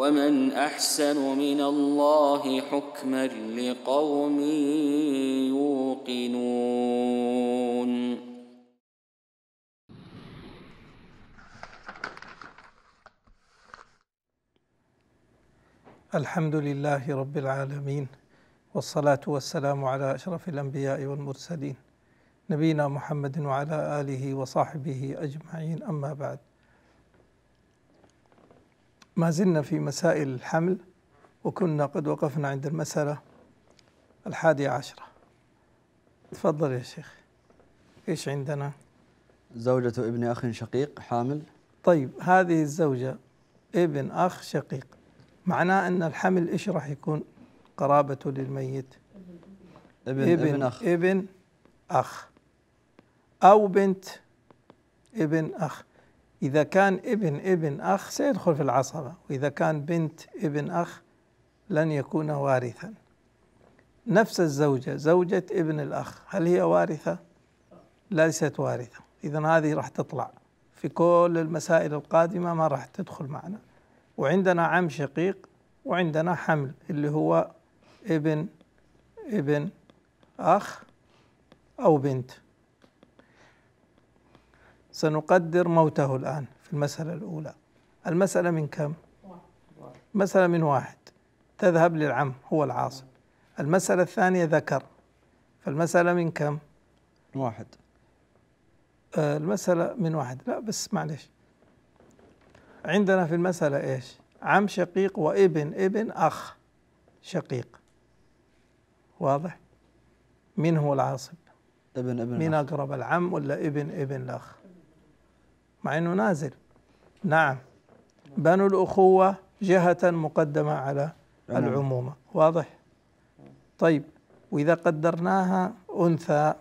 ومن احسن من الله حكما لقوم يوقنون الحمد لله رب العالمين والصلاه والسلام على اشرف الانبياء والمرسلين نبينا محمد وعلى اله وصحبه اجمعين اما بعد ما زلنا في مسائل الحمل وكنا قد وقفنا عند المسألة الحادية عشرة تفضل يا شيخ إيش عندنا؟ زوجة ابن أخ شقيق حامل طيب هذه الزوجة ابن أخ شقيق معناه أن الحمل إيش راح يكون قرابته للميت ابن, ابن, ابن أخ ابن أخ أو بنت ابن أخ إذا كان ابن ابن أخ سيدخل في العصبة وإذا كان بنت ابن أخ لن يكون وارثا نفس الزوجة زوجة ابن الأخ هل هي وارثة؟ ليست وارثة إذا هذه راح تطلع في كل المسائل القادمة ما راح تدخل معنا وعندنا عم شقيق وعندنا حمل اللي هو ابن ابن أخ أو بنت سنقدر موته الآن في المسألة الأولى المسألة من كم؟ مسألة من واحد تذهب للعم هو العاصم المسألة الثانية ذكر فالمسألة من كم؟ واحد آه، المسألة من واحد لا بس معلش عندنا في المسألة إيش عم شقيق وابن ابن أخ شقيق واضح من هو العاصب ابن ابن مين أقرب العم ولا ابن ابن الأخ مع انه نازل نعم بنو الاخوه جهه مقدمه على نعم. العمومه واضح طيب واذا قدرناها انثى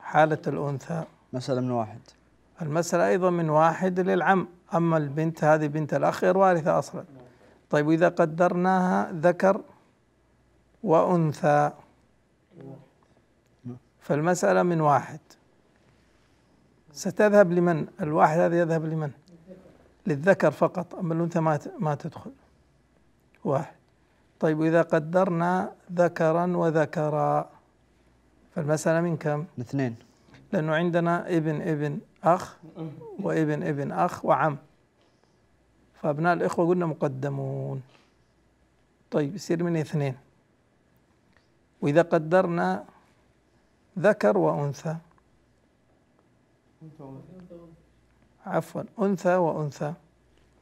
حاله الانثى مساله من واحد المساله ايضا من واحد للعم اما البنت هذه بنت الاخ غير وارثه اصلا طيب واذا قدرناها ذكر وانثى نعم. فالمساله من واحد ستذهب لمن الواحد هذا يذهب لمن للذكر فقط أما الأنثى ما ما تدخل واحد طيب وإذا قدرنا ذكرا وذكرا فالمسألة من كم؟ اثنين لأنه عندنا ابن ابن أخ وابن ابن أخ وعم فأبناء الإخوة قلنا مقدمون طيب يصير من اثنين وإذا قدرنا ذكر وأنثى عفوا أنثى وأنثى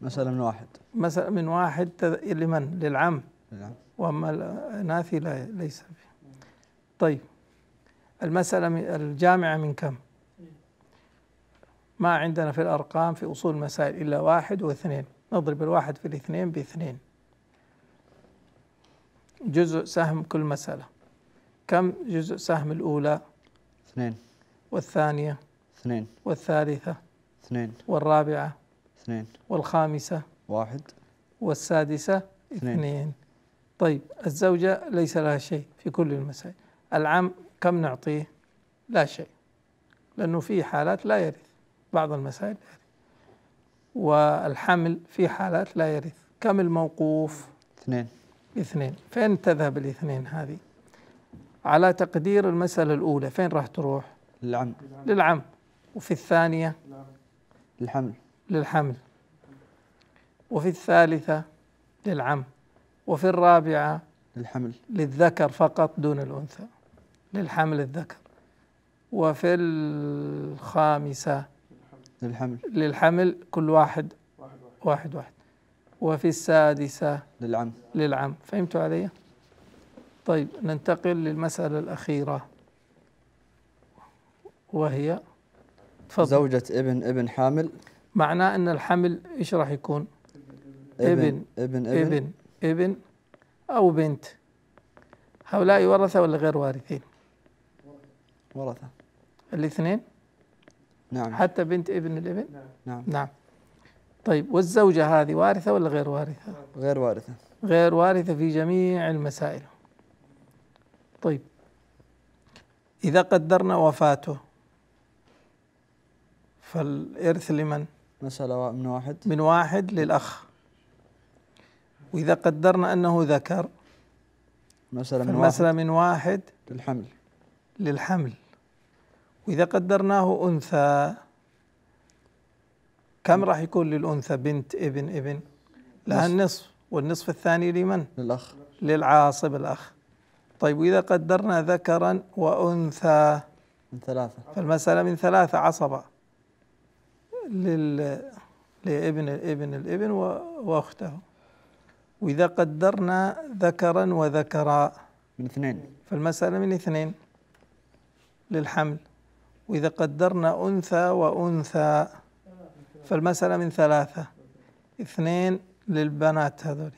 مثلا من واحد مثلا من واحد لمن للعم نعم. وأما الإناث لا ليس فيه طيب المسألة الجامعة من كم ما عندنا في الأرقام في أصول المسائل إلا واحد واثنين نضرب الواحد في الاثنين باثنين جزء سهم كل مسألة كم جزء سهم الأولى اثنين والثانية اثنين والثالثة اثنين والرابعة اثنين والخامسة واحد والسادسة اثنين, اثنين. طيب الزوجة ليس لها شيء في كل المسائل العم كم نعطيه لا شيء لأنه في حالات لا يرث بعض المسائل يرث والحمل في حالات لا يرث كم الموقوف اثنين اثنين فين تذهب الاثنين هذه على تقدير المسألة الأولى فين راح تروح للعم للعم وفي الثانية للحمل للحمل وفي الثالثة للعم وفي الرابعة للحمل للذكر فقط دون الأنثى للحمل الذكر وفي الخامسة للحمل للحمل كل واحد واحد واحد, واحد, واحد وفي السادسة للعم للعم فهمتوا علي؟ طيب ننتقل للمسألة الأخيرة وهي تفضل زوجة ابن ابن حامل معناه أن الحمل إيش راح يكون؟ ابن ابن ابن ابن, ابن أو بنت هؤلاء ورثة ولا غير وارثين؟ ورثة الاثنين؟ نعم حتى بنت ابن الابن؟ نعم نعم طيب والزوجة هذه وارثة ولا غير وارثة؟ غير وارثة غير وارثة في جميع المسائل طيب إذا قدرنا وفاته فالإرث لمن؟ مسألة من واحد من واحد للأخ وإذا قدرنا أنه ذكر مسألة من واحد من واحد للحمل للحمل وإذا قدرناه أنثى كم راح يكون للأنثى بنت ابن ابن لها النصف والنصف الثاني لمن؟ للأخ للعاصب الأخ طيب وإذا قدرنا ذكرا وأنثى من ثلاثة فالمسألة من ثلاثة عصبة لل لابن الابن الابن واخته واذا قدرنا ذكرا وذكرا من اثنين فالمساله من اثنين للحمل واذا قدرنا انثى وانثى فالمساله من ثلاثه اثنين للبنات هذول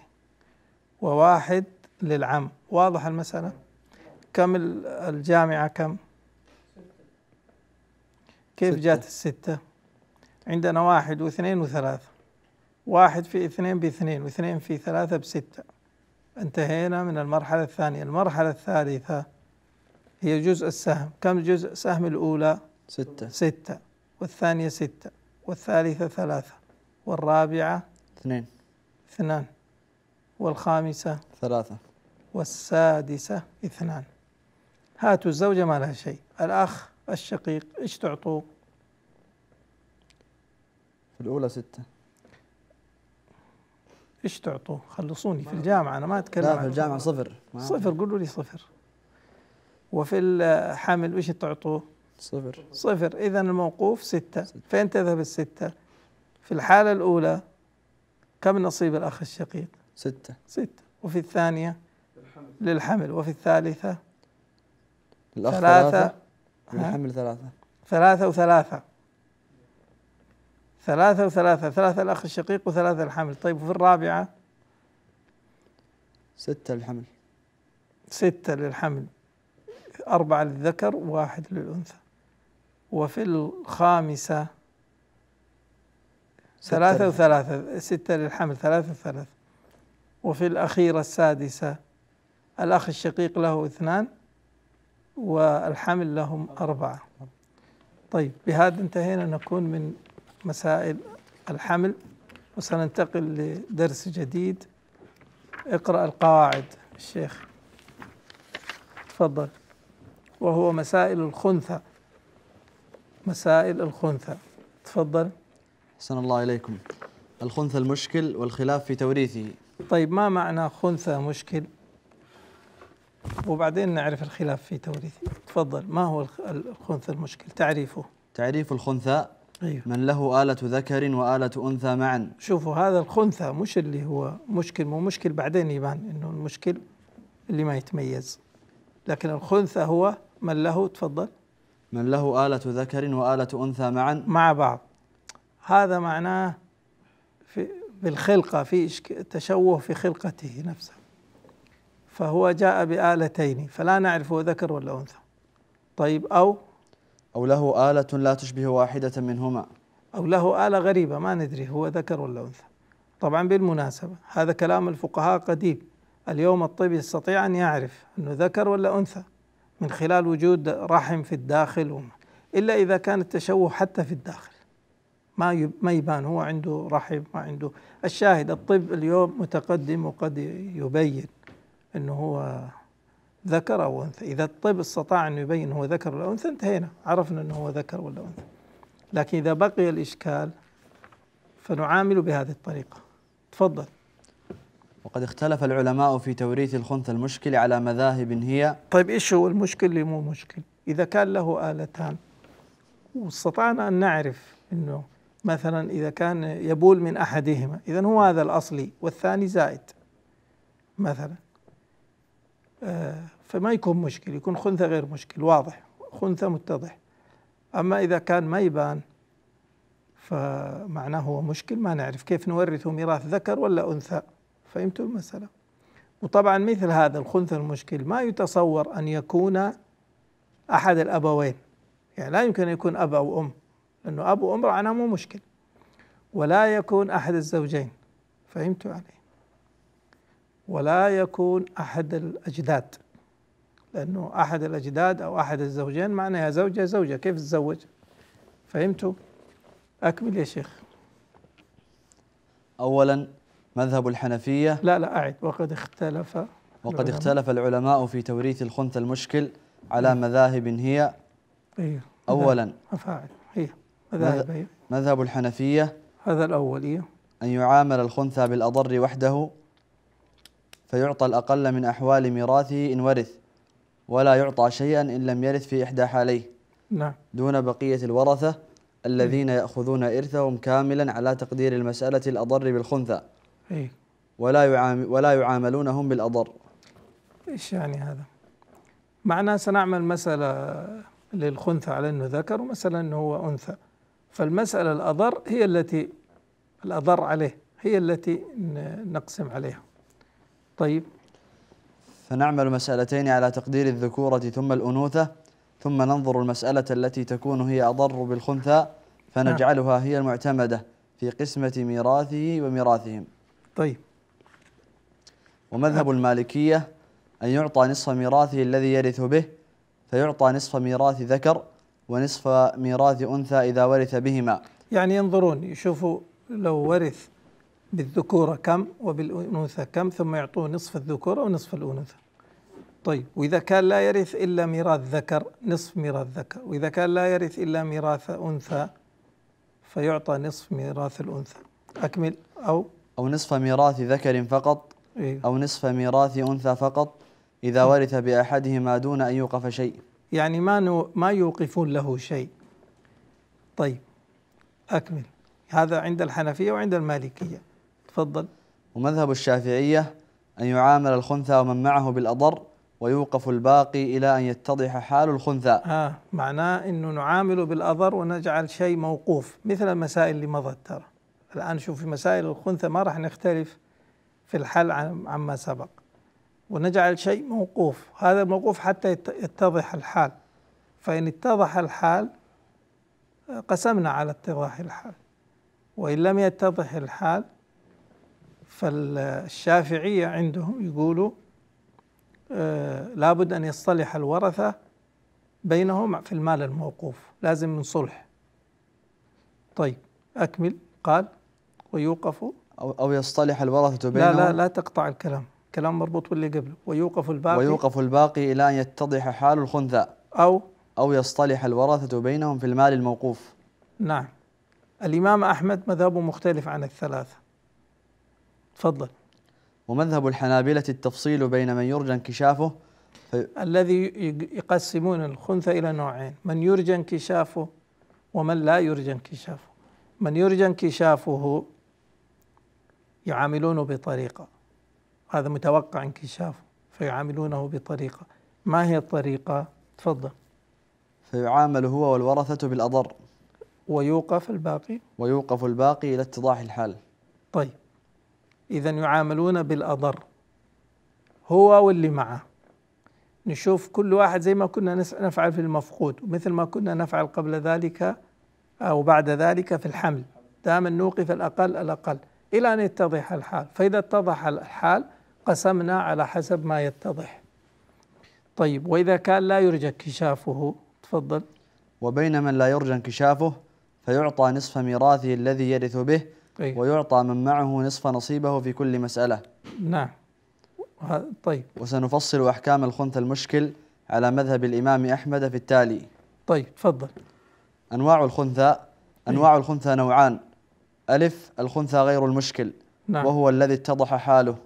وواحد للعم واضح المساله كم الجامعه كم كيف جات السته عندنا واحد واثنين وثلاثة واحد في اثنين باثنين واثنين في ثلاثة بستة انتهينا من المرحلة الثانية المرحلة الثالثة هي جزء السهم كم جزء سهم الأولى ستة ستة والثانية ستة والثالثة ثلاثة والرابعة اثنين اثنان والخامسة ثلاثة والسادسة اثنان هاتوا الزوجة ما لها شيء الأخ الشقيق ايش تعطوه في الأولى ستة ايش تعطوا؟ خلصوني في الجامعة أنا ما أتكلم لا في الجامعة صفر صفر قولوا لي صفر وفي الحامل ايش تعطوه؟ صفر صفر إذا الموقوف ستة, ستة. فين تذهب الستة؟ في الحالة الأولى كم نصيب الأخ الشقيق؟ ستة ستة وفي الثانية للحمل, للحمل. وفي الثالثة الأخ ثلاثة للحمل ثلاثة ثلاثة وثلاثة ثلاثة وثلاثة ثلاثة الأخ الشقيق وثلاثة الحمل طيب وفي الرابعة ستة للحمل ستة للحمل أربعة للذكر وواحد للأنثى وفي الخامسة ثلاثة وثلاثة ستة للحمل ثلاثة وثلاثة وفي الأخيرة السادسة الأخ الشقيق له اثنان والحمل لهم أربعة طيب بهذا انتهينا نكون من مسائل الحمل وسننتقل لدرس جديد اقرأ القواعد الشيخ تفضل وهو مسائل الخنثى مسائل الخنثى تفضل أحسن الله إليكم الخنثى المشكل والخلاف في توريثه طيب ما معنى خنثى مشكل وبعدين نعرف الخلاف في توريثه تفضل ما هو الخنثى المشكل تعريفه تعريف الخنثى أيوه. من له آلة ذكر وآلة أنثى معا شوفوا هذا الخنثى مش اللي هو مشكل مو مشكل بعدين يبان إنه المشكل اللي ما يتميز لكن الخنثى هو من له تفضل من له آلة ذكر وآلة أنثى معا مع بعض هذا معناه في بالخلقة في تشوه في خلقته نفسه فهو جاء بآلتين فلا نعرف هو ذكر ولا أنثى طيب أو أو له آلة لا تشبه واحدة منهما أو له آلة غريبة ما ندري هو ذكر ولا أنثى طبعا بالمناسبة هذا كلام الفقهاء قديم اليوم الطب يستطيع أن يعرف أنه ذكر ولا أنثى من خلال وجود رحم في الداخل إلا إذا كان التشوه حتى في الداخل ما ما يبان هو عنده رحم ما عنده الشاهد الطب اليوم متقدم وقد يبين أنه هو ذكر أو أنثى إذا الطب استطاع أن يبين هو ذكر ولا أنثى انتهينا عرفنا أنه هو ذكر ولا أنثى لكن إذا بقي الإشكال فنعامل بهذه الطريقة تفضل وقد اختلف العلماء في توريث الخنثى المشكل على مذاهب هي طيب إيش هو المشكل اللي مو مشكل إذا كان له آلتان واستطعنا أن نعرف أنه مثلا إذا كان يبول من أحدهما إذا هو هذا الأصلي والثاني زائد مثلا آه، فما يكون مشكل يكون خنثى غير مشكل واضح خنثى متضح أما إذا كان ما يبان فمعناه هو مشكل ما نعرف كيف نورثه ميراث ذكر ولا أنثى فهمتوا المسألة وطبعا مثل هذا الخنثى المشكل ما يتصور أن يكون أحد الأبوين يعني لا يمكن أن يكون أب أو أم لأنه أب وأم معناه مو مشكل ولا يكون أحد الزوجين فهمتوا عليه ولا يكون أحد الأجداد لأنه أحد الأجداد أو أحد الزوجين معناها زوجة زوجة كيف تزوج فهمتوا أكمل يا شيخ أولا مذهب الحنفية لا لا أعد وقد اختلف وقد العلماء. اختلف العلماء في توريث الخنث المشكل على نعم. مذاهب هي إيه، أولا أفاعل هي إيه، مذاهب هي إيه. مذهب الحنفية هذا الأولية أن يعامل الخنثى بالأضر وحده فيعطى الأقل من أحوال ميراثه إن ورث ولا يعطى شيئا إن لم يرث في إحدى حاليه نعم دون بقية الورثة الذين يأخذون إرثهم كاملا على تقدير المسألة الأضر بالخنثى أي ولا يعام ولا يعاملونهم بالأضر إيش يعني هذا؟ معناه سنعمل مسألة للخنثى على أنه ذكر ومسألة أنه هو أنثى فالمسألة الأضر هي التي الأضر عليه هي التي نقسم عليها طيب فنعمل مسألتين على تقدير الذكورة ثم الأنوثة ثم ننظر المسألة التي تكون هي أضر بالخنثى فنجعلها هي المعتمدة في قسمة ميراثه وميراثهم طيب ومذهب المالكية أن يعطى نصف ميراثه الذي يرث به فيعطى نصف ميراث ذكر ونصف ميراث أنثى إذا ورث بهما يعني ينظرون يشوفوا لو ورث بالذكورة كم وبالأنوثة كم ثم يعطوه نصف الذكورة ونصف الأنوثة طيب وإذا كان لا يرث إلا ميراث ذكر نصف ميراث ذكر وإذا كان لا يرث إلا ميراث أنثى فيعطى نصف ميراث الأنثى أكمل أو أو نصف ميراث ذكر فقط إيه؟ أو نصف ميراث أنثى فقط إذا إيه. ورث بأحدهما دون أن يوقف شيء يعني ما نو ما يوقفون له شيء طيب أكمل هذا عند الحنفية وعند المالكية تفضل ومذهب الشافعية أن يعامل الخنثى ومن معه بالأضر ويوقف الباقي إلى أن يتضح حال الخنثى آه معناه أنه نعامله بالأضر ونجعل شيء موقوف مثل المسائل اللي مضت ترى الآن شوف في مسائل الخنثى ما راح نختلف في الحل عما سبق ونجعل شيء موقوف هذا الموقوف حتى يتضح الحال فإن اتضح الحال قسمنا على اتضاح الحال وإن لم يتضح الحال فالشافعية عندهم يقولوا آه، لابد أن يصطلح الورثة بينهم في المال الموقوف لازم من صلح طيب أكمل قال ويوقف أو, أو يصطلح الورثة بينهم لا لا لا تقطع الكلام كلام مربوط واللي قبله ويوقف الباقي ويوقف الباقي إلى أن يتضح حال الخنثى أو أو يصطلح الورثة بينهم في المال الموقوف نعم الإمام أحمد مذهبه مختلف عن الثلاثة تفضل ومذهب الحنابلة التفصيل بين من يرجى انكشافه في الذي يقسمون الخنثى إلى نوعين من يرجى انكشافه ومن لا يرجى انكشافه من يرجى انكشافه يعاملونه بطريقة هذا متوقع انكشافه فيعاملونه بطريقة ما هي الطريقة؟ تفضل فيعامل هو والورثة بالأضر ويوقف الباقي ويوقف الباقي إلى اتضاح الحال طيب إذا يعاملون بالأضر هو واللي معه نشوف كل واحد زي ما كنا نفعل في المفقود مثل ما كنا نفعل قبل ذلك أو بعد ذلك في الحمل دائما نوقف الأقل الأقل إلى أن يتضح الحال فإذا اتضح الحال قسمنا على حسب ما يتضح طيب وإذا كان لا يرجى انكشافه تفضل وبين من لا يرجى انكشافه فيعطى نصف ميراثه الذي يرث به إيه. ويعطى من معه نصف نصيبه في كل مسألة نعم طيب وسنفصل أحكام الخنث المشكل على مذهب الإمام أحمد في التالي طيب تفضل أنواع الخنثى أنواع إيه؟ الخنثى نوعان ألف الخنثى غير المشكل نعم. وهو الذي اتضح حاله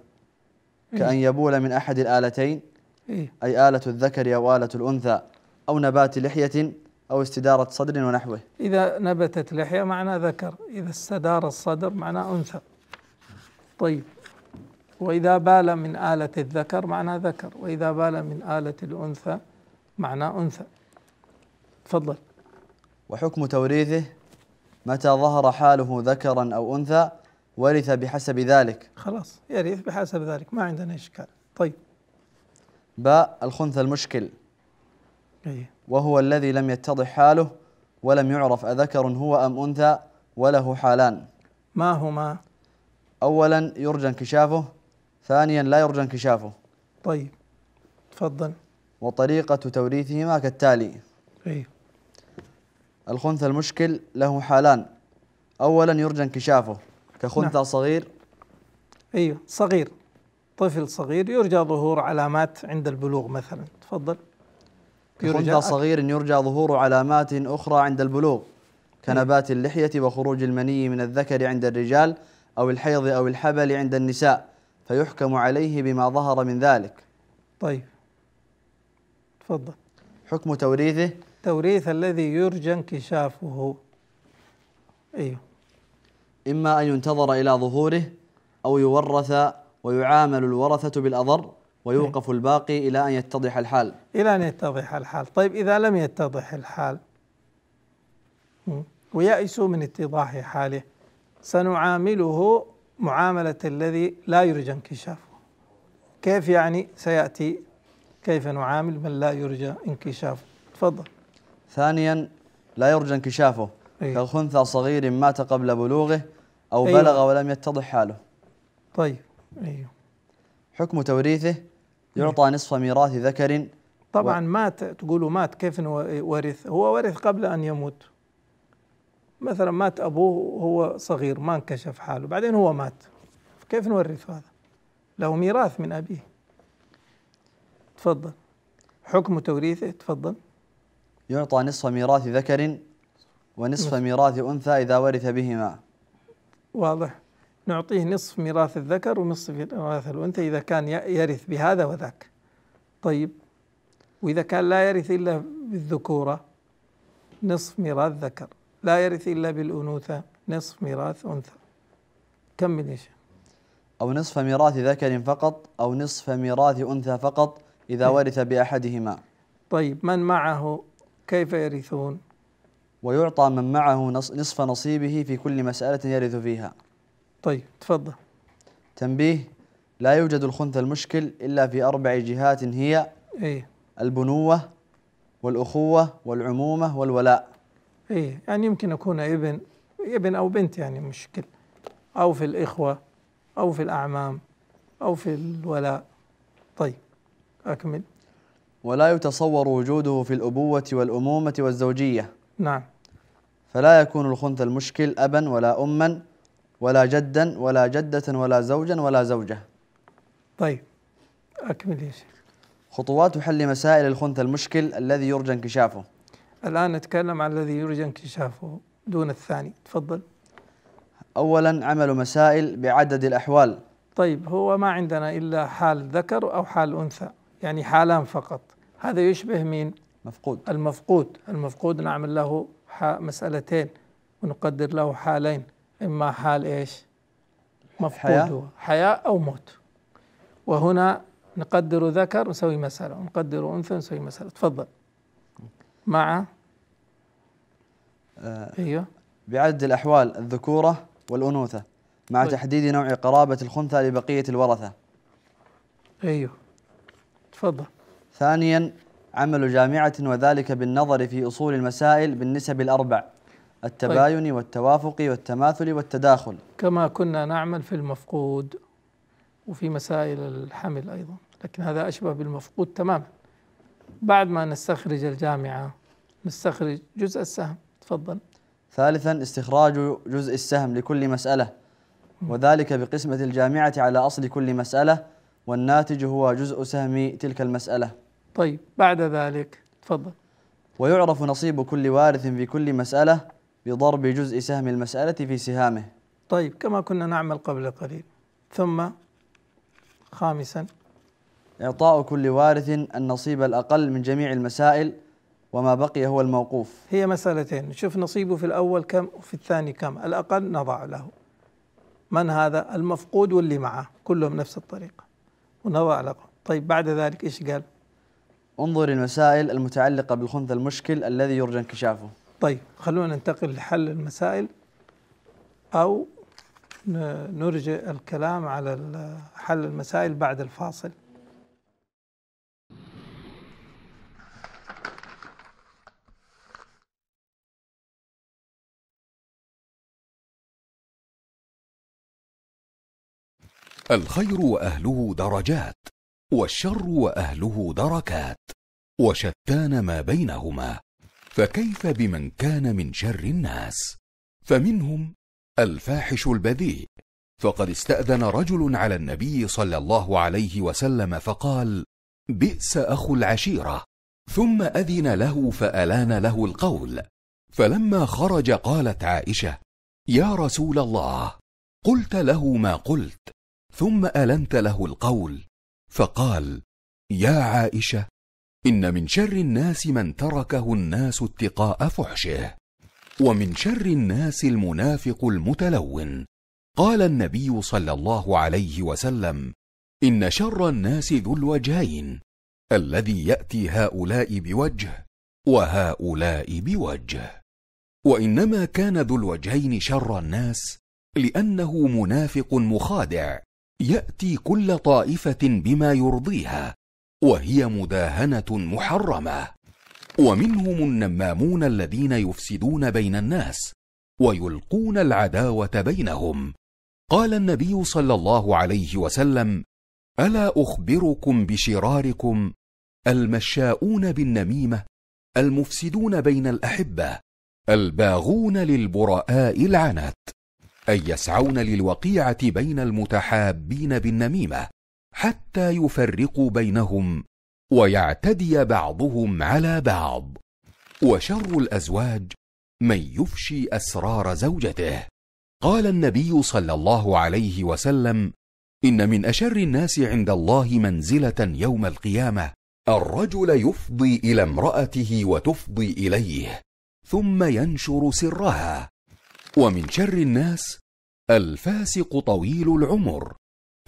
إيه. كأن يبول من أحد الآلتين إيه. أي آلة الذكر أو آلة الأنثى أو نبات لحية أو استدارة صدر ونحوه إذا نبتت لحية معناه ذكر إذا استدار الصدر معناه أنثى طيب وإذا بال من آلة الذكر معناه ذكر وإذا بال من آلة الأنثى معناه أنثى تفضل وحكم توريثه متى ظهر حاله ذكرا أو أنثى ورث بحسب ذلك خلاص يرث بحسب ذلك ما عندنا إشكال طيب باء الخنثى المشكل إيه. وهو الذي لم يتضح حاله ولم يعرف أذكر هو أم أنثى وله حالان ما هما؟ أولا يرجى انكشافه ثانيا لا يرجى انكشافه طيب تفضل وطريقة توريثهما كالتالي أيه. الخنثى المشكل له حالان أولا يرجى انكشافه كخنثى نعم. صغير أيوه صغير طفل صغير يرجى ظهور علامات عند البلوغ مثلا تفضل يرجى صغير يرجى ظهور علامات أخرى عند البلوغ كنبات نعم. اللحية وخروج المني من الذكر عند الرجال أو الحيض أو الحبل عند النساء فيحكم عليه بما ظهر من ذلك طيب تفضل حكم توريثه توريث الذي يرجى انكشافه أيوه إما أن ينتظر إلى ظهوره أو يورث ويعامل الورثة بالأضر ويوقف إيه. الباقي إلى أن يتضح الحال إلى أن يتضح الحال طيب إذا لم يتضح الحال ويأسوا من اتضاح حاله سنعامله معاملة الذي لا يرجى انكشافه كيف يعني سيأتي كيف نعامل من لا يرجى انكشافه تفضل ثانيا لا يرجى انكشافه أيه؟ كخنثى صغير مات قبل بلوغه أو أيوه؟ بلغ ولم يتضح حاله طيب أيوه حكم توريثه نعم. يعطى نصف ميراث ذكر طبعا و... مات تقولوا مات كيف ورث هو ورث قبل أن يموت مثلا مات أبوه وهو صغير ما انكشف حاله بعدين هو مات كيف نورث هذا له ميراث من أبيه تفضل حكم توريثه تفضل يعطى نصف ميراث ذكر ونصف ميراث أنثى إذا ورث بهما واضح نعطيه نصف ميراث الذكر ونصف ميراث الأنثى إذا كان يرث بهذا وذاك طيب وإذا كان لا يرث إلا بالذكورة نصف ميراث ذكر لا يرث إلا بالأنوثة نصف ميراث أنثى كمل يا شيخ أو نصف ميراث ذكر فقط أو نصف ميراث أنثى فقط إذا طيب. ورث بأحدهما طيب من معه كيف يرثون ويعطى من معه نصف نصيبه في كل مسألة يرث فيها طيب تفضل تنبيه لا يوجد الخنثى المشكل إلا في أربع جهات هي إيه؟ البنوة والأخوة والعمومة والولاء إيه يعني يمكن أكون ابن ابن أو بنت يعني مشكل أو في الإخوة أو في الأعمام أو في الولاء طيب أكمل ولا يتصور وجوده في الأبوة والأمومة والزوجية نعم فلا يكون الخنثى المشكل أبا ولا أما ولا جدا ولا جدة ولا زوجا ولا زوجة طيب أكمل يا شيخ خطوات حل مسائل الخنث المشكل الذي يرجى انكشافه الآن نتكلم عن الذي يرجى انكشافه دون الثاني تفضل أولا عمل مسائل بعدد الأحوال طيب هو ما عندنا إلا حال ذكر أو حال أنثى يعني حالان فقط هذا يشبه مين مفقود المفقود المفقود نعمل له مسألتين ونقدر له حالين إما حال إيش مفقود حياة. حياة أو موت وهنا نقدر ذكر نسوي مسألة ونقدر أنثى نسوي مسألة تفضل مع آه أيوه بعد الأحوال الذكورة والأنوثة مع طيب. تحديد نوع قرابة الخنثى لبقية الورثة أيوه تفضل ثانيا عمل جامعة وذلك بالنظر في أصول المسائل بالنسب الأربع التباين طيب. والتوافق والتماثل والتداخل كما كنا نعمل في المفقود وفي مسائل الحمل أيضا لكن هذا أشبه بالمفقود تماما بعد ما نستخرج الجامعة نستخرج جزء السهم تفضل ثالثا استخراج جزء السهم لكل مسألة وذلك بقسمة الجامعة على أصل كل مسألة والناتج هو جزء سهم تلك المسألة طيب بعد ذلك تفضل ويعرف نصيب كل وارث في كل مسألة بضرب جزء سهم المسألة في سهامه طيب كما كنا نعمل قبل قليل ثم خامسا إعطاء كل وارث النصيب الأقل من جميع المسائل وما بقي هو الموقوف هي مسألتين نشوف نصيبه في الأول كم وفي الثاني كم الأقل نضع له من هذا المفقود واللي معه كلهم نفس الطريقة ونضع له طيب بعد ذلك إيش قال انظر المسائل المتعلقة بالخنث المشكل الذي يرجى انكشافه طيب خلونا ننتقل لحل المسائل أو نرجع الكلام على حل المسائل بعد الفاصل الخير واهله درجات والشر واهله دركات وشتان ما بينهما فكيف بمن كان من شر الناس فمنهم الفاحش البذيء فقد استاذن رجل على النبي صلى الله عليه وسلم فقال بئس اخو العشيره ثم اذن له فالان له القول فلما خرج قالت عائشه يا رسول الله قلت له ما قلت ثم النت له القول فقال يا عائشه ان من شر الناس من تركه الناس اتقاء فحشه ومن شر الناس المنافق المتلون قال النبي صلى الله عليه وسلم ان شر الناس ذو الوجهين الذي ياتي هؤلاء بوجه وهؤلاء بوجه وانما كان ذو الوجهين شر الناس لانه منافق مخادع ياتي كل طائفه بما يرضيها وهي مداهنه محرمه ومنهم النمامون الذين يفسدون بين الناس ويلقون العداوه بينهم قال النبي صلى الله عليه وسلم الا اخبركم بشراركم المشاؤون بالنميمه المفسدون بين الاحبه الباغون للبراء العنت اي يسعون للوقيعه بين المتحابين بالنميمه حتى يفرقوا بينهم ويعتدي بعضهم على بعض وشر الازواج من يفشي اسرار زوجته قال النبي صلى الله عليه وسلم ان من اشر الناس عند الله منزله يوم القيامه الرجل يفضي الى امراته وتفضي اليه ثم ينشر سرها ومن شر الناس الفاسق طويل العمر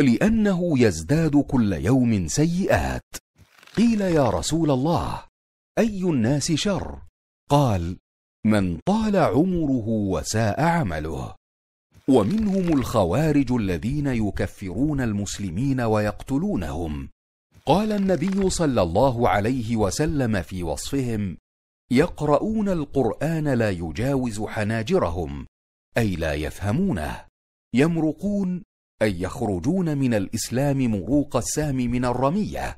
لأنه يزداد كل يوم سيئات قيل يا رسول الله أي الناس شر قال من طال عمره وساء عمله ومنهم الخوارج الذين يكفرون المسلمين ويقتلونهم قال النبي صلى الله عليه وسلم في وصفهم يقرؤون القران لا يجاوز حناجرهم اي لا يفهمونه يمرقون أي يخرجون من الإسلام مروق السهم من الرمية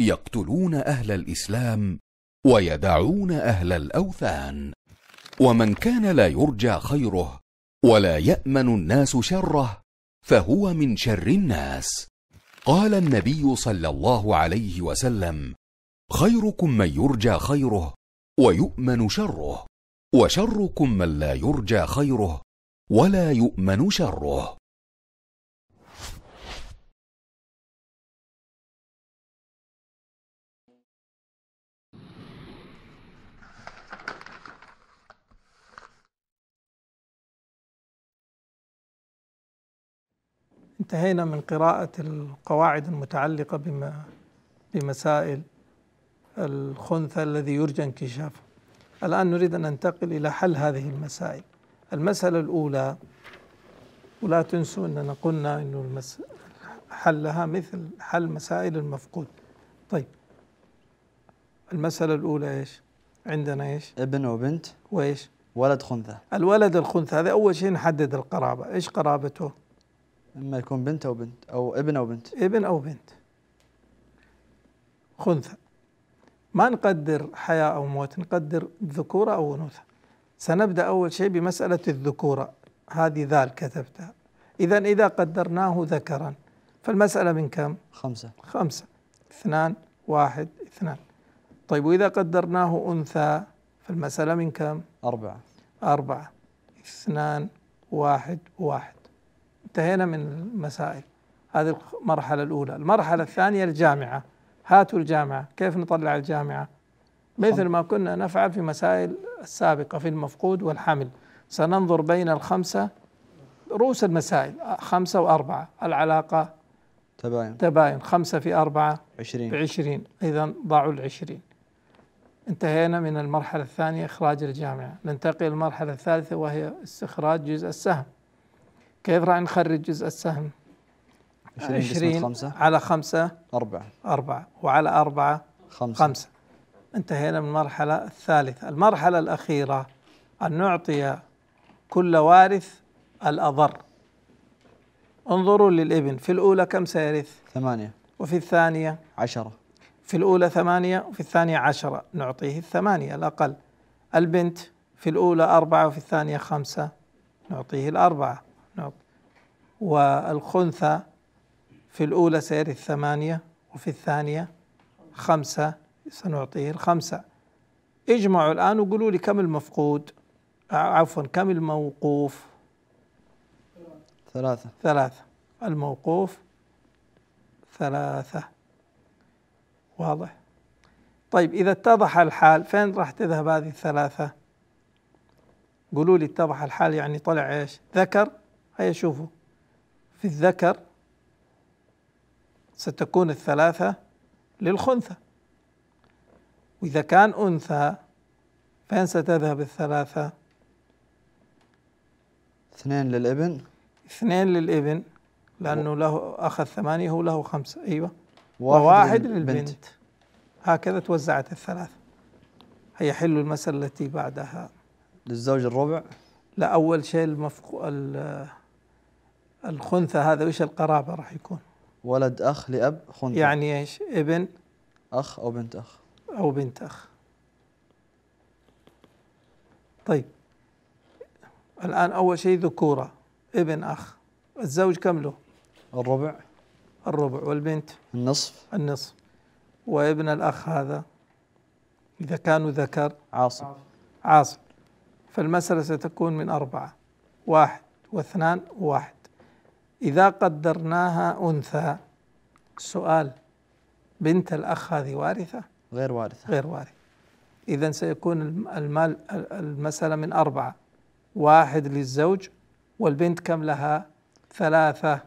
يقتلون أهل الإسلام ويدعون أهل الأوثان ومن كان لا يرجى خيره ولا يأمن الناس شره فهو من شر الناس قال النبي صلى الله عليه وسلم خيركم من يرجى خيره ويؤمن شره وشركم من لا يرجى خيره ولا يؤمن شره انتهينا من قراءة القواعد المتعلقة بما بمسائل الخنثى الذي يرجى انكشافه الآن نريد أن ننتقل إلى حل هذه المسائل المسألة الأولى ولا تنسوا أننا قلنا أن حلها مثل حل مسائل المفقود طيب المسألة الأولى إيش عندنا إيش ابن وبنت وإيش ولد خنثى الولد الخنثى هذا أول شيء نحدد القرابة إيش قرابته لما يكون بنت أو بنت أو ابن أو بنت ابن أو بنت خنثى ما نقدر حياة أو موت نقدر ذكورة أو أنوثة سنبدأ أول شيء بمسألة الذكورة هذه ذال كتبتها إذا إذا قدرناه ذكرا فالمسألة من كم؟ خمسة خمسة اثنان واحد اثنان طيب وإذا قدرناه أنثى فالمسألة من كم؟ أربعة أربعة اثنان واحد واحد انتهينا من المسائل هذه المرحلة الأولى المرحلة الثانية الجامعة هاتوا الجامعة كيف نطلع الجامعة مثل ما كنا نفعل في مسائل السابقة في المفقود والحمل سننظر بين الخمسة رؤوس المسائل خمسة وأربعة العلاقة تباين تباين خمسة في أربعة عشرين بعشرين إذا ضعوا العشرين انتهينا من المرحلة الثانية إخراج الجامعة ننتقل للمرحلة الثالثة وهي استخراج جزء السهم كيف راح نخرج جزء السهم 20, خمسة على 5 4 4 وعلى 4 5 انتهينا من المرحلة الثالثة المرحلة الأخيرة أن نعطي كل وارث الأضر انظروا للابن في الأولى كم سيرث ثمانية وفي الثانية عشرة في الأولى ثمانية وفي الثانية عشرة نعطيه الثمانية الأقل البنت في الأولى أربعة وفي الثانية خمسة نعطيه الأربعة والخنثى في الأولى سيرث الثمانية وفي الثانية خمسة سنعطيه الخمسة اجمعوا الآن وقولوا لي كم المفقود عفوا كم الموقوف ثلاثة ثلاثة الموقوف ثلاثة واضح طيب إذا اتضح الحال فين راح تذهب هذه الثلاثة قولوا لي اتضح الحال يعني طلع ايش ذكر هيا شوفوا في الذكر ستكون الثلاثة للخنثى وإذا كان أنثى فين ستذهب الثلاثة؟ اثنين للابن اثنين للابن لأنه و... له أخذ ثمانية هو له خمسة أيوة واحد, وواحد للبنت. للبنت هكذا توزعت الثلاثة حل المسألة التي بعدها للزوج الربع؟ لا أول شيء المفقود الخنثى هذا وش القرابة راح يكون ولد أخ لأب خنثى يعني إيش ابن أخ أو بنت أخ أو بنت أخ طيب الآن أول شيء ذكورة ابن أخ الزوج كم له الربع الربع والبنت النصف النصف وابن الأخ هذا إذا كانوا ذكر عاصم عاصم فالمسألة ستكون من أربعة واحد واثنان وواحد إذا قدرناها أنثى سؤال بنت الأخ هذه وارثة؟ غير وارثة غير وارثة إذا سيكون المال المسألة من أربعة واحد للزوج والبنت كم لها؟ ثلاثة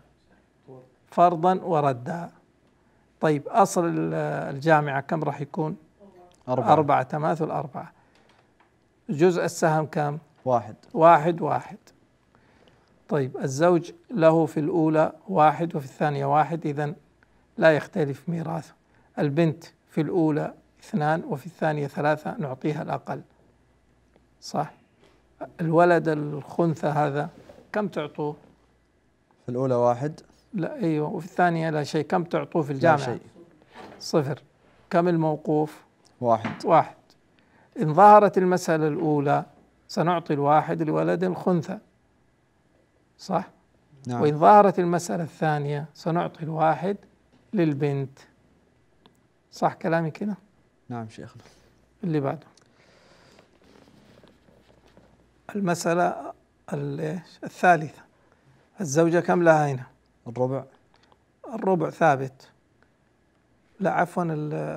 فرضا وردا طيب أصل الجامعة كم راح يكون؟ أربعة أربعة تماثل أربعة جزء السهم كم؟ واحد واحد واحد طيب الزوج له في الأولى واحد وفي الثانية واحد إذا لا يختلف ميراثه البنت في الأولى اثنان وفي الثانية ثلاثة نعطيها الأقل صح الولد الخنثى هذا كم تعطوه في الأولى واحد لا أيوة وفي الثانية لا شيء كم تعطوه في الجامعة لا شيء صفر كم الموقوف واحد واحد إن ظهرت المسألة الأولى سنعطي الواحد لولد الخنثى صح؟ نعم. وإن ظهرت المسألة الثانية سنعطي الواحد للبنت صح كلامي كده؟ نعم شيخنا اللي بعده المسألة الثالثة الزوجة كم لها هنا؟ الربع الربع ثابت لا عفوا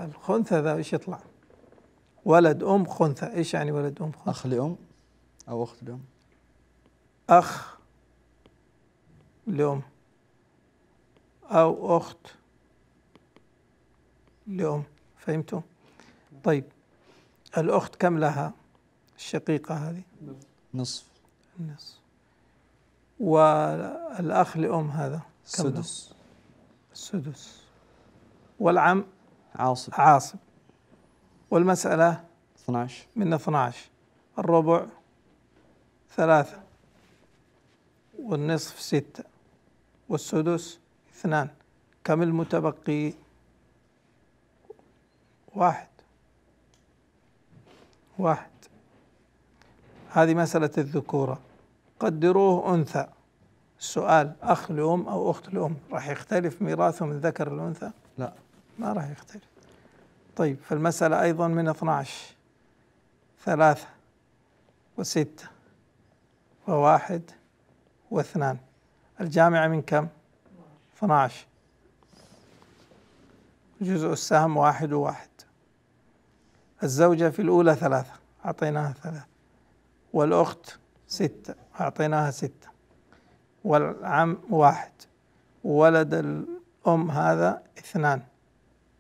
الخنثى ذا ايش يطلع؟ ولد أم خنثى ايش يعني ولد أم خنثى؟ أخ لأم أو أخت لأم أخ لأم أو أخت لأم فهمتوا؟ طيب الأخت كم لها الشقيقة هذه؟ نصف النصف والأخ لأم هذا كم سدس والعم عاصب عاصب والمسألة 12 من 12 الربع ثلاثة والنصف ستة والسدس اثنان كم المتبقي واحد واحد هذه مسألة الذكورة قدروه أنثى سؤال أخ لأم أو أخت لأم راح يختلف ميراثه من ذكر الأنثى لا ما راح يختلف طيب فالمسألة أيضا من 12 ثلاثة وستة وواحد واثنان الجامعة من كم؟ 12 جزء السهم واحد وواحد الزوجة في الأولى ثلاثة أعطيناها ثلاثة والأخت ستة أعطيناها ستة والعم واحد ولد الأم هذا اثنان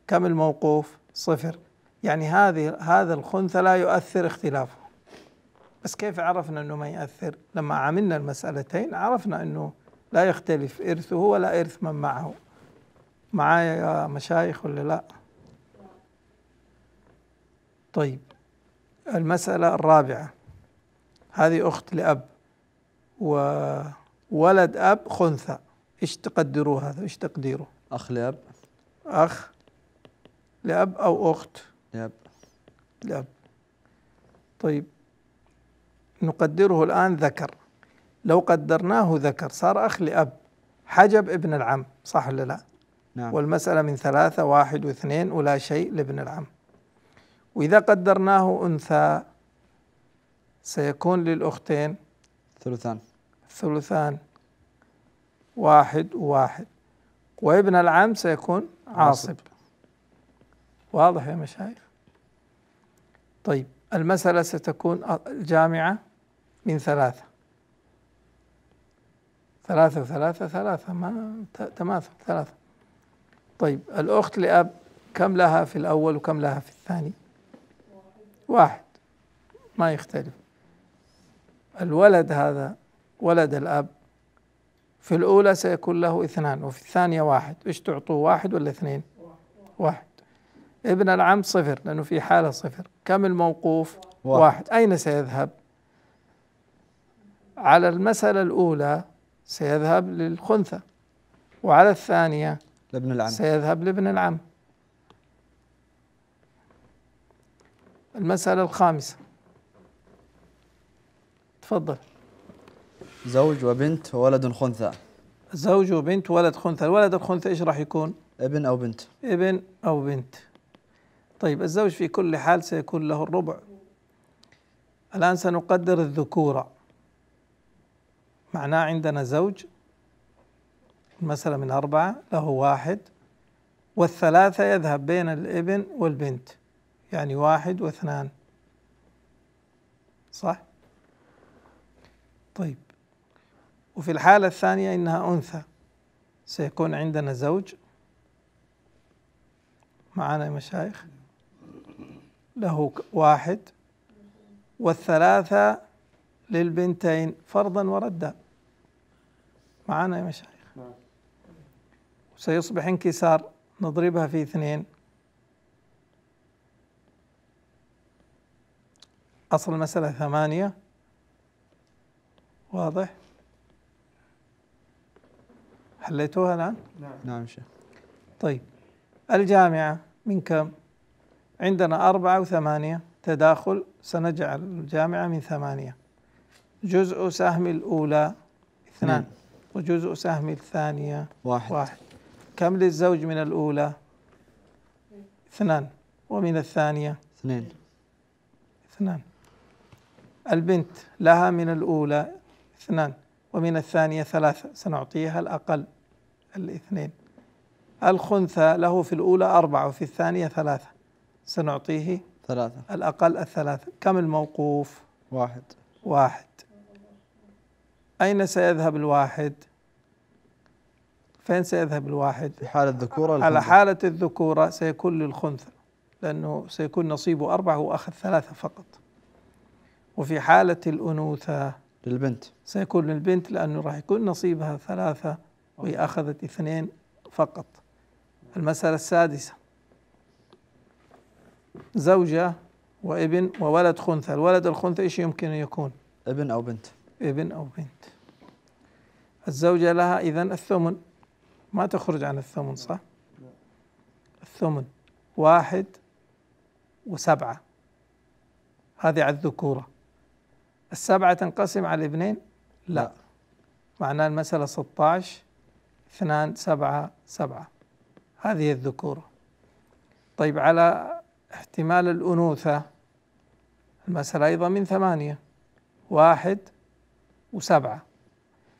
كم الموقوف؟ صفر يعني هذه هذا الخنثى لا يؤثر اختلافه بس كيف عرفنا انه ما يؤثر لما عملنا المسألتين عرفنا انه لا يختلف إرثه ولا إرث من معه معايا يا مشايخ ولا لا طيب المسألة الرابعة هذه أخت لأب وولد أب خنثى إيش تقدروا هذا إيش تقديره أخ لأب أخ لأب أو أخت لأب لأب طيب نقدره الآن ذكر لو قدرناه ذكر صار أخ لأب حجب ابن العم صح ولا لا نعم. والمسألة من ثلاثة واحد واثنين ولا شيء لابن العم وإذا قدرناه أنثى سيكون للأختين ثلثان ثلثان واحد وواحد وابن العم سيكون عاصب واضح يا مشايخ طيب المسألة ستكون جامعة من ثلاثة ثلاثة وثلاثة ثلاثة ما تماثل ثلاثة طيب الأخت لأب كم لها في الأول وكم لها في الثاني واحد ما يختلف الولد هذا ولد الأب في الأولى سيكون له اثنان وفي الثانية واحد إيش تعطوه واحد ولا اثنين واحد ابن العم صفر لأنه في حالة صفر كم الموقوف واحد, واحد. أين سيذهب على المسألة الأولى سيذهب للخنثى وعلى الثانية لابن العم سيذهب لابن العم المسألة الخامسة تفضل زوج وبنت وولد خنثى زوج وبنت ولد خنثى الولد الخنثى ايش راح يكون ابن او بنت ابن او بنت طيب الزوج في كل حال سيكون له الربع الآن سنقدر الذكورة معناه عندنا زوج مثلا من أربعة له واحد والثلاثة يذهب بين الابن والبنت يعني واحد واثنان صح؟ طيب وفي الحالة الثانية إنها أنثى سيكون عندنا زوج معنا يا مشايخ له واحد والثلاثة للبنتين فرضا وردا معانا يا مشايخ نعم. سيصبح انكسار نضربها في اثنين أصل المسألة ثمانية واضح حليتوها الآن؟ نعم نعم شيخ طيب الجامعة من كم؟ عندنا أربعة وثمانية تداخل سنجعل الجامعة من ثمانية جزء سهم الأولى اثنان مم. وجزء سهم الثانية واحد, واحد. كم للزوج من الأولى اثنان ومن الثانية اثنين اثنان البنت لها من الأولى اثنان ومن الثانية ثلاثة سنعطيها الأقل الاثنين الخنثى له في الأولى أربعة وفي الثانية ثلاثة سنعطيه ثلاثة الأقل الثلاثة كم الموقوف واحد واحد أين سيذهب الواحد فين سيذهب الواحد في حالة الذكورة على حالة الذكورة سيكون للخنثى لأنه سيكون نصيبه أربعة وأخذ ثلاثة فقط وفي حالة الأنوثة للبنت سيكون للبنت لأنه راح يكون نصيبها ثلاثة وهي أخذت اثنين فقط المسألة السادسة زوجة وابن وولد خنثى الولد الخنثى إيش يمكن أن يكون ابن أو بنت ابن أو بنت الزوجة لها إذا الثمن ما تخرج عن الثمن صح؟ الثمن واحد وسبعة هذه على الذكورة السبعة تنقسم على الاثنين؟ لا, لا. معناه المسألة 16 اثنان سبعة سبعة هذه الذكورة طيب على احتمال الأنوثة المسألة أيضا من ثمانية واحد وسبعة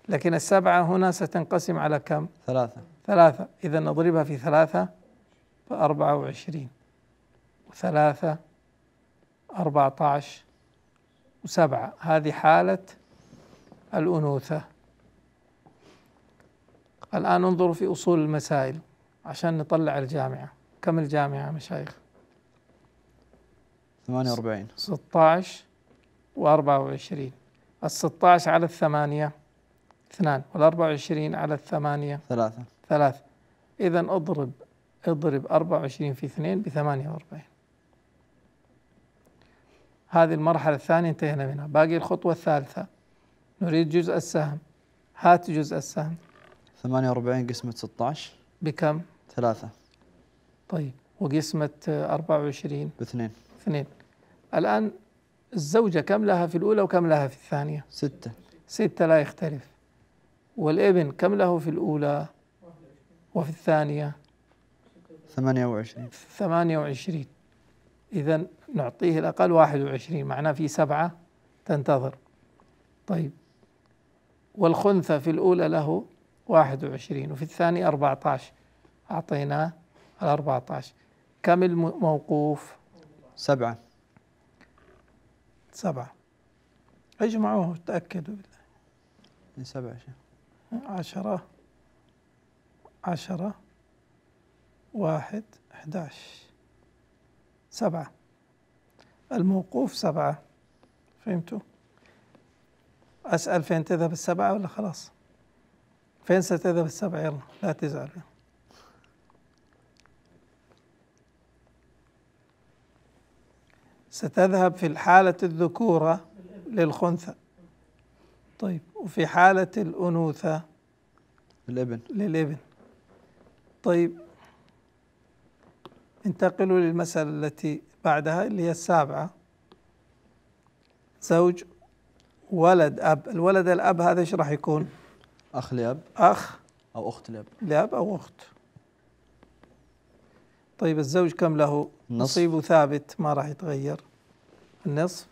لكن السبعة هنا ستنقسم على كم؟ ثلاثة ثلاثة إذا نضربها في ثلاثة فأربعة وعشرين وثلاثة أربعة عشر وسبعة هذه حالة الأنوثة الآن انظروا في أصول المسائل عشان نطلع الجامعة كم الجامعة يا مشايخ 48 16 و 24 16 على الثمانية اثنان وال24 على الثمانية ثلاثة ثلاثة إذا اضرب اضرب 24 في اثنين ب 48 هذه المرحلة الثانية انتهينا منها باقي الخطوة الثالثة نريد جزء السهم هات جزء السهم 48 قسمة 16 بكم؟ ثلاثة طيب وقسمة 24 باثنين اثنين الآن الزوجة كم لها في الأولى وكم لها في الثانية ستة ستة لا يختلف والابن كم له في الأولى وفي الثانية ثمانية وعشرين ثمانية وعشرين إذا نعطيه الأقل واحد وعشرين معناه في سبعة تنتظر طيب والخنثى في الأولى له واحد وعشرين وفي الثانية أربعة عشر أعطيناه الأربعة عشر كم الموقوف سبعة سبعة اجمعوه تأكدوا بالله من سبعة عشرة عشرة واحد أحداش سبعة الموقوف سبعة فهمتوا أسأل فين تذهب السبعة ولا خلاص فين ستذهب السبعة يلا لا تزعل ستذهب في الحالة الذكورة للخنثى طيب وفي حالة الأنوثة للابن للابن طيب انتقلوا للمسألة التي بعدها اللي هي السابعة زوج ولد أب الولد الأب هذا ايش راح يكون؟ أخ لأب أخ أو أخت لأب لأب أو أخت طيب الزوج كم له نصيبه ثابت ما راح يتغير النصف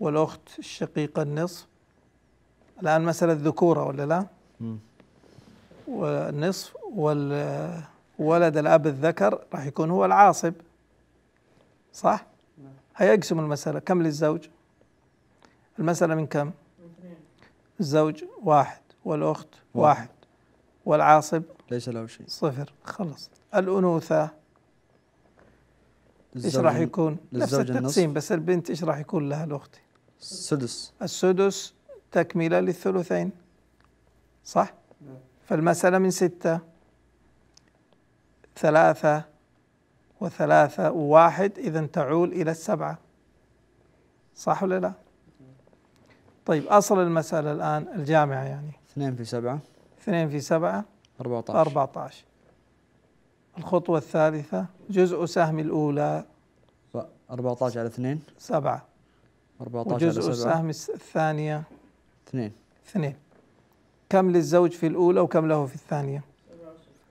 والأخت الشقيقة النصف الآن مسألة ذكورة ولا لا والنصف والولد الأب الذكر راح يكون هو العاصب صح نعم. هيقسم المسألة كم للزوج المسألة من كم الزوج واحد والأخت واحد, واحد. والعاصب ليس له شيء صفر خلص الأنوثة ايش راح يكون؟ نفس التقسيم بس البنت ايش راح يكون لها الاخت؟ السدس السدس تكمله للثلثين صح؟ فالمسألة من ستة ثلاثة وثلاثة وواحد إذا تعول إلى السبعة صح ولا لا؟ طيب أصل المسألة الآن الجامعة يعني اثنين في سبعة اثنين في سبعة 14 14 الخطوة الثالثة جزء سهم الأولى 14 على 2 7 14 على 7 وجزء السهم الثانية 2 2 كم للزوج في الأولى وكم له في الثانية؟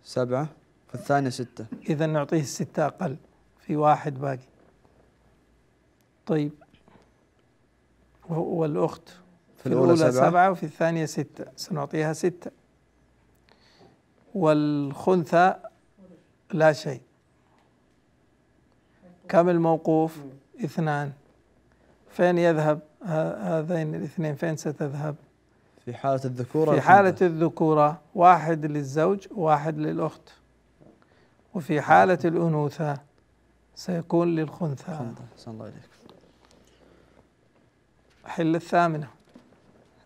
7 في الثانية 6 إذا نعطيه الستة أقل في واحد باقي طيب والأخت في, في الأولى, الأولى سبعة, سبعة وفي الثانية ستة سنعطيها ستة والخنثى لا شيء كم الموقوف اثنان فين يذهب هذين الاثنين فين ستذهب في حالة الذكورة في حالة الذكورة واحد للزوج واحد للأخت وفي حالة الأنوثة سيكون للخنثى صلى الله عليك حل الثامنة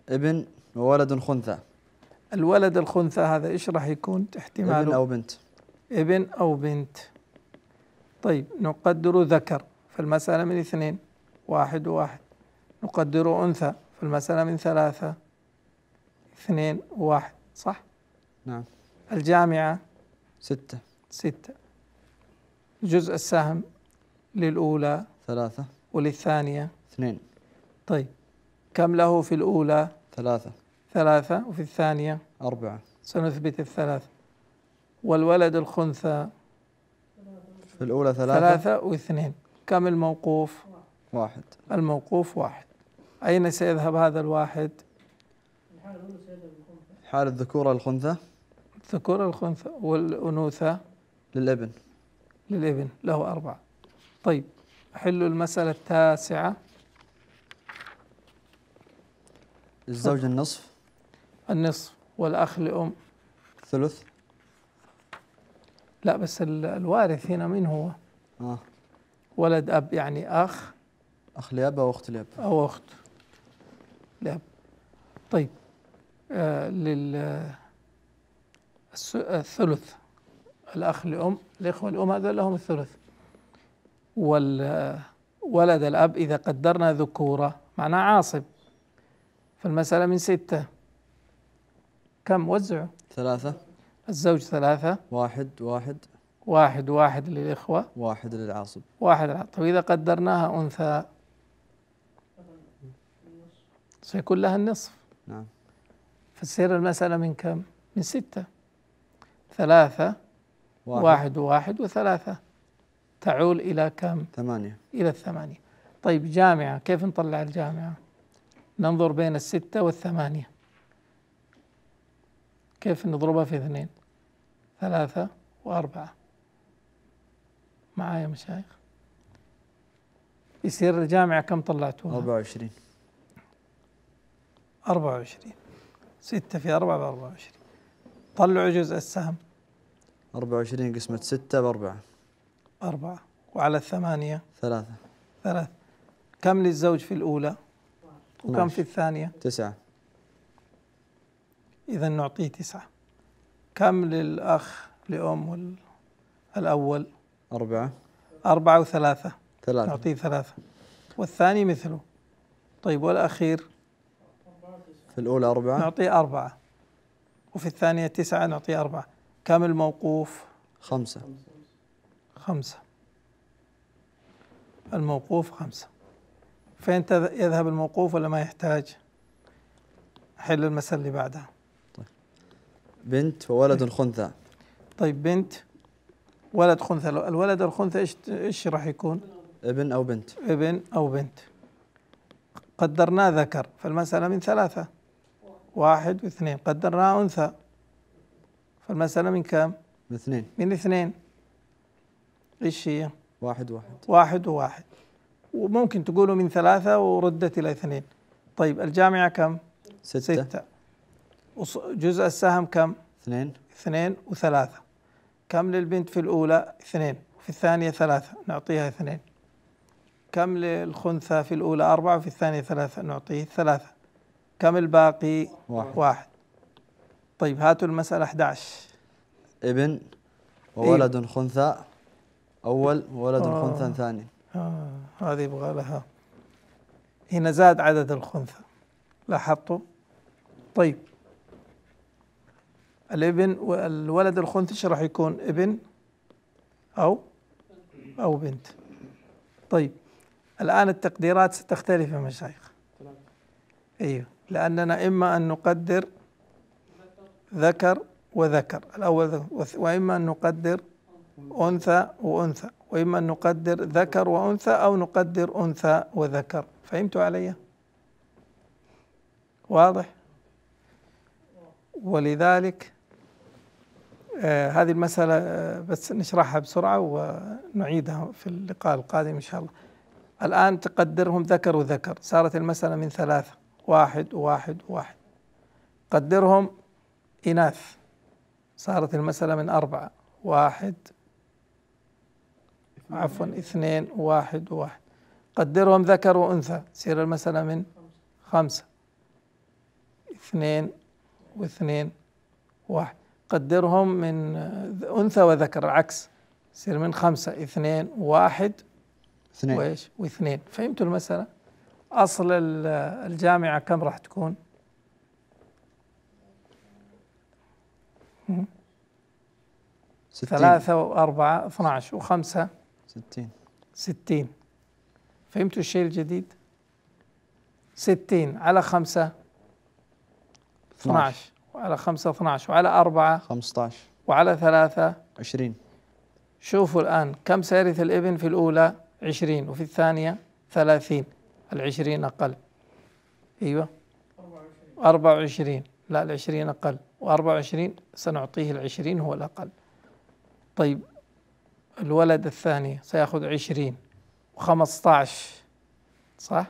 ابن وولد خنثى الولد الخنثى هذا ايش راح يكون احتماله ابن أو بنت ابن أو بنت طيب نقدر ذكر فالمسألة من اثنين واحد وواحد نقدر أنثى فالمسألة من ثلاثة اثنين وواحد صح؟ نعم الجامعة ستة ستة جزء السهم للأولى ثلاثة وللثانية اثنين طيب كم له في الأولى؟ ثلاثة ثلاثة وفي الثانية أربعة سنثبت الثلاثة والولد الخنثى في الأولى ثلاثة ثلاثة واثنين كم الموقوف واحد الموقوف واحد أين سيذهب هذا الواحد حال الذكورة الخنثى الذكورة الخنثى والأنوثة للابن للابن له أربعة طيب حل المسألة التاسعة الزوج النصف النصف والأخ لأم ثلث لا بس الوارث هنا من هو؟ آه. ولد أب يعني أخ أخ لأب أو أخت لأب أو أخت لأب طيب آه لل الثلث الأخ لأم الإخوة لأم هذا لهم الثلث ولد الأب إذا قدرنا ذكوره معناه عاصب فالمسألة من ستة كم وزعوا ثلاثة الزوج ثلاثة واحد واحد واحد واحد للإخوة واحد للعاصب واحد للعاصب طيب إذا قدرناها أنثى سيكون لها النصف نعم فتصير المسألة من كم؟ من ستة ثلاثة واحد, واحد وواحد وثلاثة تعول إلى كم؟ ثمانية إلى الثمانية طيب جامعة كيف نطلع الجامعة؟ ننظر بين الستة والثمانية كيف نضربها في اثنين ثلاثة وأربعة معايا يا مشايخ يصير الجامعة كم طلعتوها 24 24 6 في 4 ب 24 طلعوا جزء السهم 24 قسمة 6 ب 4 4 وعلى الثمانية ثلاثة ثلاثة كم للزوج في الأولى وكم في الثانية تسعة إذا نعطيه تسعة كم للأخ لأم الأول أربعة أربعة وثلاثة ثلاثة نعطيه ثلاثة والثاني مثله طيب والأخير في الأولى أربعة نعطيه أربعة وفي الثانية تسعة نعطيه أربعة كم الموقوف خمسة خمسة الموقوف خمسة فين يذهب الموقوف ولا ما يحتاج حل المسألة اللي بعدها بنت وولد خنثى طيب بنت ولد خنثى الولد الخنثى ايش ايش راح يكون؟ ابن او بنت ابن او بنت قدرناه ذكر فالمسألة من ثلاثة واحد واثنين قدرناه أنثى فالمسألة من كم؟ من اثنين من اثنين ايش هي؟ واحد واحد واحد وواحد وممكن تقولوا من ثلاثة وردت إلى اثنين طيب الجامعة كم؟ ستة ستة جزء السهم كم؟ اثنين اثنين وثلاثة كم للبنت في الأولى؟ اثنين في الثانية ثلاثة نعطيها اثنين كم للخنثى في الأولى أربعة وفي الثانية ثلاثة نعطيه ثلاثة كم الباقي؟ واحد, واحد. طيب هاتوا المسألة 11 ابن وولد إيه؟ خنثى أول وولد آه. خنثى ثاني آه. هذه يبغى لها هنا زاد عدد الخنثى لاحظتوا؟ طيب الابن والولد الخنثش راح يكون ابن أو أو بنت طيب الآن التقديرات ستختلف يا مشايخ أيوه لأننا إما أن نقدر ذكر وذكر الأول وإما أن نقدر أنثى وأنثى وإما أن نقدر ذكر وأنثى أو نقدر أنثى وذكر فهمتوا علي؟ واضح؟ ولذلك آه، هذه المسألة آه، بس نشرحها بسرعة ونعيدها في اللقاء القادم إن شاء الله الآن تقدرهم ذكر وذكر صارت المسألة من ثلاثة واحد وواحد وواحد قدرهم إناث صارت المسألة من أربعة واحد عفوا اثنين واحد واحد قدرهم ذكر وأنثى تصير المسألة من خمسة اثنين واثنين واحد قدرهم من انثى وذكر العكس يصير من خمسه اثنين واحد اثنين وايش؟ واثنين فهمتوا المساله؟ اصل الجامعه كم راح تكون؟ ستين. ثلاثة وأربعة 12 وخمسة ستين ستين فهمتوا الشيء الجديد؟ ستين على خمسة 12 على خمسة 12 وعلى أربعة 15 وعلى ثلاثة 20 شوفوا الآن كم سيرث الابن في الأولى 20 وفي الثانية 30 ال 20 أقل أيوة 24 لا ال 20 أقل و24 سنعطيه ال 20 هو الأقل طيب الولد الثاني سيأخذ 20 و15 صح؟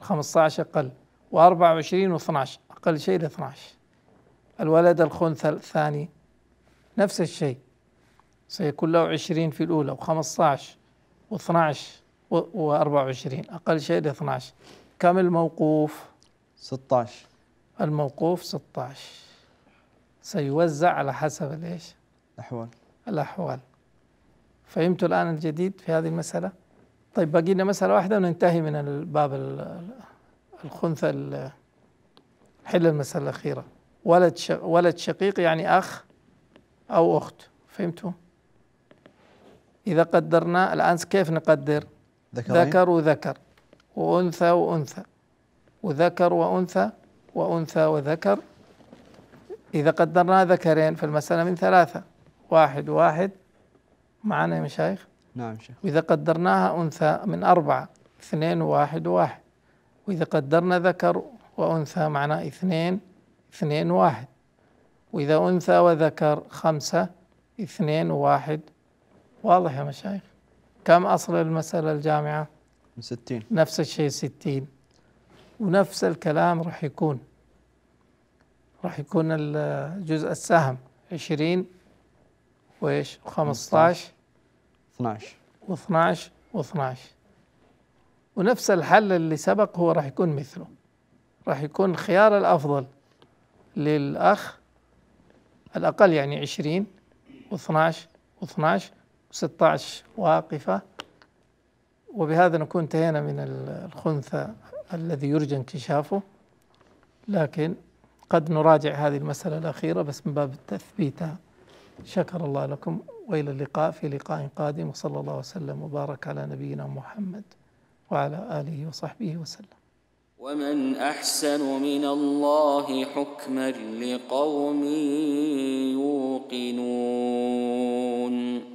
15 أقل و24 و12 أقل شيء 12 الولد الخنثى الثاني نفس الشيء سيكون له عشرين في الأولى وخمسة عشر واثنى عشر وأربعة وعشرين أقل شيء اثنى عشر كم الموقوف؟ ستة عشر الموقوف ستة عشر سيوزع على حسب الإيش؟ الأحوال الأحوال فهمتوا الآن الجديد في هذه المسألة؟ طيب باقي لنا مسألة واحدة وننتهي من الباب الخنثى حل المسألة الأخيرة ولد ولد شقيق يعني أخ أو أخت فهمتوا؟ إذا قدرنا الآن كيف نقدر؟ ذكرين. ذكر وذكر وأنثى وأنثى وذكر وأنثى وأنثى وذكر إذا قدرنا ذكرين فالمسألة من ثلاثة واحد واحد معنا يا مشايخ؟ نعم شيخ وإذا قدرناها أنثى من أربعة اثنين وواحد وواحد وإذا قدرنا ذكر وأنثى معنا اثنين اثنين واحد وإذا أنثى وذكر خمسة اثنين واحد واضح يا مشايخ كم أصل المسألة الجامعة؟ ستين نفس الشيء ستين ونفس الكلام راح يكون راح يكون الجزء السهم عشرين وإيش اثنى عشر واثناش واثناش ونفس الحل اللي سبق هو راح يكون مثله راح يكون الخيار الأفضل للأخ الأقل يعني عشرين واثناش واثناش وستاش واقفة وبهذا نكون انتهينا من الخنثى الذي يرجى انكشافه لكن قد نراجع هذه المسألة الأخيرة بس من باب التثبيت شكر الله لكم وإلى اللقاء في لقاء قادم وصلى الله وسلم وبارك على نبينا محمد وعلى آله وصحبه وسلم ومن احسن من الله حكما لقوم يوقنون